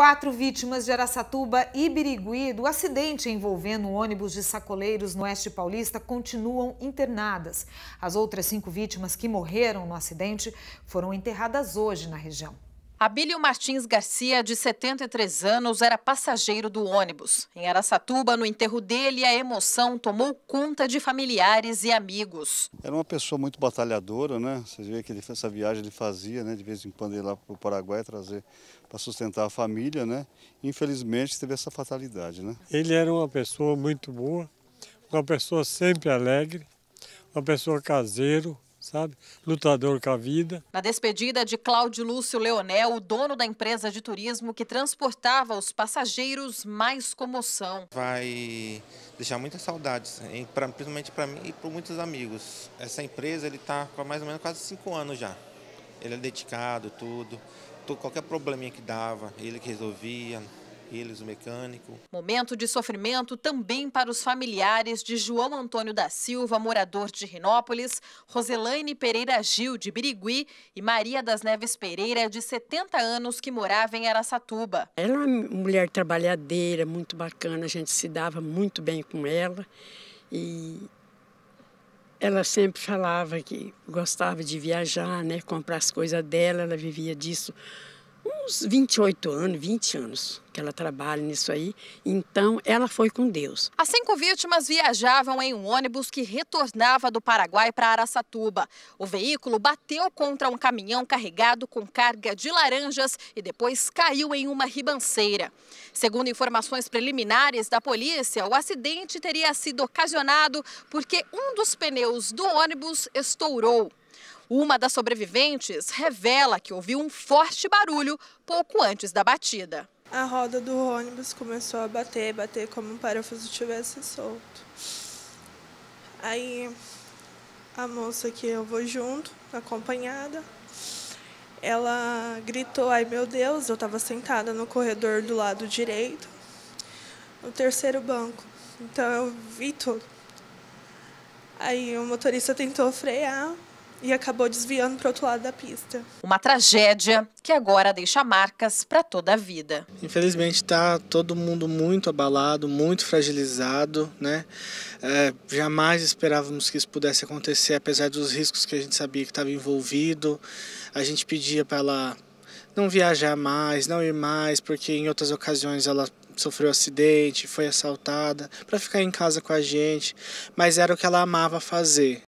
Quatro vítimas de Araçatuba e Birigui do acidente envolvendo um ônibus de sacoleiros no Oeste Paulista continuam internadas. As outras cinco vítimas que morreram no acidente foram enterradas hoje na região. Abílio Martins Garcia, de 73 anos, era passageiro do ônibus. Em Araçatuba, no enterro dele, a emoção tomou conta de familiares e amigos. Era uma pessoa muito batalhadora, né? Vocês vê que ele, essa viagem ele fazia, né? De vez em quando ia lá para o Paraguai trazer para sustentar a família, né? Infelizmente teve essa fatalidade, né? Ele era uma pessoa muito boa, uma pessoa sempre alegre, uma pessoa caseiro, sabe? Lutador com a vida. Na despedida de Cláudio Lúcio Leonel, o dono da empresa de turismo que transportava os passageiros, mais comoção. Vai deixar muitas saudades, principalmente para mim e para muitos amigos. Essa empresa ele está há mais ou menos quase cinco anos já. Ele é dedicado, tudo. Qualquer probleminha que dava, ele que resolvia eles, o mecânico. Momento de sofrimento também para os familiares de João Antônio da Silva, morador de Rinópolis, Roselaine Pereira Gil, de Birigui, e Maria das Neves Pereira, de 70 anos, que morava em Aracatuba. Ela é uma mulher trabalhadeira, muito bacana, a gente se dava muito bem com ela. E ela sempre falava que gostava de viajar, né, comprar as coisas dela, ela vivia disso uns 28 anos, 20 anos que ela trabalha nisso aí. Então, ela foi com Deus. As cinco vítimas viajavam em um ônibus que retornava do Paraguai para Araçatuba. O veículo bateu contra um caminhão carregado com carga de laranjas e depois caiu em uma ribanceira. Segundo informações preliminares da polícia, o acidente teria sido ocasionado porque um dos pneus do ônibus estourou. Uma das sobreviventes revela que ouviu um forte barulho pouco antes da batida. A roda do ônibus começou a bater, bater como um parafuso tivesse solto. Aí a moça que eu vou junto, acompanhada, ela gritou: Ai meu Deus, eu estava sentada no corredor do lado direito, no terceiro banco. Então eu vi tudo. Aí o motorista tentou frear, e acabou desviando para o outro lado da pista. Uma tragédia que agora deixa marcas para toda a vida. Infelizmente está todo mundo muito abalado, muito fragilizado, né? É, jamais esperávamos que isso pudesse acontecer, apesar dos riscos que a gente sabia que estava envolvido. A gente pedia para ela não viajar mais, não ir mais, porque em outras ocasiões ela sofreu acidente, foi assaltada, para ficar em casa com a gente, mas era o que ela amava fazer.